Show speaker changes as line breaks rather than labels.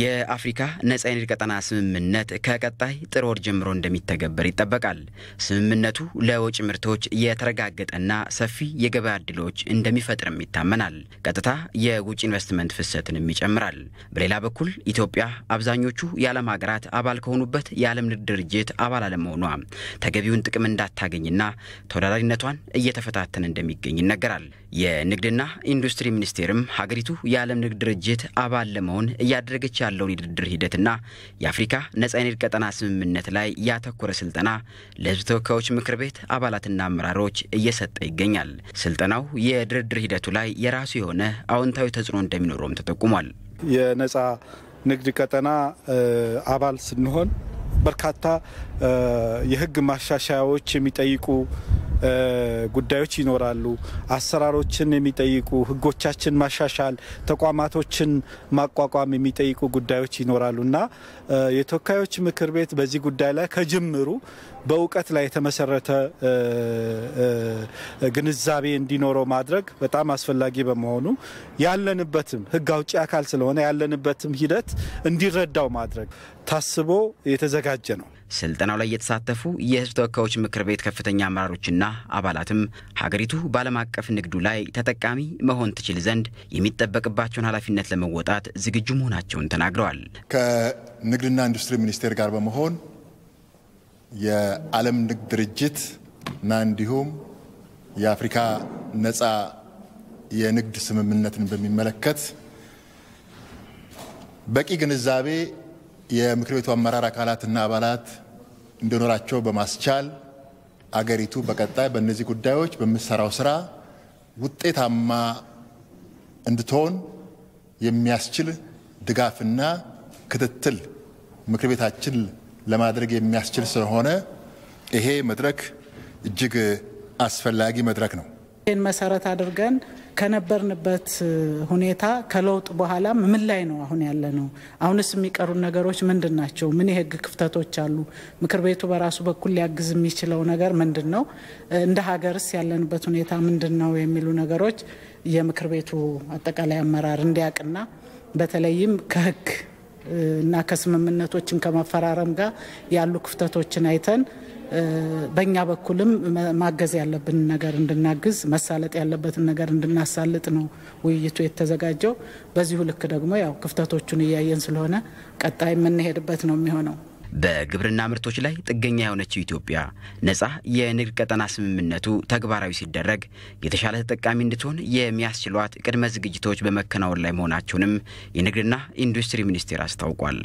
የአፍሪካ ነጻ የንግድ ቀጠና ስምምነት ከቀጣይ ጥር ወር ጀምሮ እንደሚተገበር ይጠበቃል። ስምምነቱ ለውጭ ምርቶች የተረጋገጠና ሰፊ የገበያ እድሎች እንደሚፈጥርም ይታመናል። ቀጥታ የውጭ ኢንቨስትመንት ፍሰትንም ይጨምራል። በሌላ በኩል ኢትዮጵያ አብዛኞቹ የዓለም ሀገራት አባል ከሆኑበት የዓለም ንግድ ድርጅት አባል አለመሆኗ ተገቢውን ጥቅም እንዳታገኝና ተወዳዳሪነቷን እየተፈታተነ እንደሚገኝ ይነገራል። የንግድና ኢንዱስትሪ ሚኒስቴርም ሀገሪቱ የዓለም ንግድ ድርጅት አባል ለመሆን እያደረገች ያለውን የድርድር ሂደትና የአፍሪካ ነጻ የንግድ ቀጠና ስምምነት ላይ ያተኮረ ስልጠና ለህዝብ ተወካዮች ምክር ቤት አባላትና አመራሮች እየሰጠ ይገኛል። ስልጠናው የድርድር ሂደቱ ላይ የራሱ የሆነ አዎንታዊ ተጽዕኖ እንደሚኖረውም ተጠቁሟል።
የነጻ ንግድ ቀጠና አባል ስንሆን በርካታ የህግ ማሻሻያዎች የሚጠይቁ ጉዳዮች ይኖራሉ። አሰራሮችን የሚጠይቁ ህጎቻችን ማሻሻል፣ ተቋማቶችን ማቋቋም የሚጠይቁ ጉዳዮች ይኖራሉ እና የተወካዮች ምክር ቤት በዚህ ጉዳይ ላይ ከጅምሩ በእውቀት ላይ የተመሰረተ ግንዛቤ እንዲኖረው ማድረግ በጣም አስፈላጊ በመሆኑ ያለንበትም ህግ አውጪ አካል ስለሆነ ያለንበትም ሂደት እንዲረዳው ማድረግ ታስቦ የተዘጋጀ ነው።
ስልጠናው ላይ የተሳተፉ የህዝብ ተወካዮች ምክር ቤት ከፍተኛ አመራሮችና አባላትም ሀገሪቱ በዓለም አቀፍ ንግዱ ላይ ተጠቃሚ መሆን ትችል ዘንድ የሚጠበቅባቸውን ኃላፊነት ለመወጣት ዝግጁ መሆናቸውን
ተናግረዋል። ከንግድና ኢንዱስትሪ ሚኒስቴር ጋር በመሆን የዓለም ንግድ ድርጅት እና እንዲሁም የአፍሪካ ነፃ የንግድ ስምምነትን በሚመለከት በቂ ግንዛቤ የምክር ቤቱ አመራር አካላትና አባላት እንዲኖራቸው በማስቻል አገሪቱ በቀጣይ በእነዚህ ጉዳዮች በምሰራው ስራ ውጤታማ እንድትሆን የሚያስችል ድጋፍና ክትትል ምክር ቤታችን ለማድረግ የሚያስችል ስለሆነ ይሄ መድረክ እጅግ አስፈላጊ መድረክ ነው።
ይህን መሰረት አድርገን ከነበርንበት ሁኔታ ከለውጥ በኋላ ምን ላይ ነው አሁን ያለ ነው? አሁንስ የሚቀሩን ነገሮች ምንድን ናቸው? ምን የህግ ክፍተቶች አሉ? ምክር ቤቱ በራሱ በኩል ሊያግዝ የሚችለው ነገር ምንድን ነው? እንደ ሀገርስ ያለንበት ሁኔታ ምንድን ነው? የሚሉ ነገሮች የምክር ቤቱ አጠቃላይ አመራር እንዲያውቅና በተለይም ከህግ እና ከስምምነቶችን ከመፈራረም ጋር ያሉ ክፍተቶችን አይተን በእኛ በኩልም ማገዝ ያለብንን ነገር እንድናግዝ፣ መሳለጥ ያለበትን ነገር እንድናሳልጥ ነው ውይይቱ የተዘጋጀው። በዚሁ ልክ ደግሞ ያው ክፍተቶቹን እያየን ስለሆነ ቀጣይ የምንሄድበት ነው የሚሆነው።
በግብርና ምርቶች ላይ ጥገኛ የሆነችው ኢትዮጵያ ነጻ የንግድ ቀጠና ስምምነቱ ተግባራዊ ሲደረግ የተሻለ ተጠቃሚ እንድትሆን የሚያስችሏት ቅድመ ዝግጅቶች በመከናወን ላይ መሆናቸውንም የንግድና ኢንዱስትሪ ሚኒስቴር አስታውቋል።